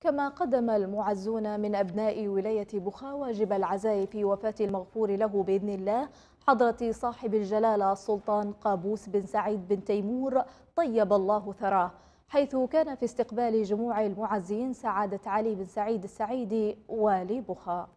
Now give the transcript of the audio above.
كما قدم المعزون من أبناء ولاية بخاوة جبل العزاء في وفاة المغفور له بإذن الله حضرة صاحب الجلالة السلطان قابوس بن سعيد بن تيمور طيب الله ثراه حيث كان في استقبال جموع المعزين سعادة علي بن سعيد السعيدي والي بخا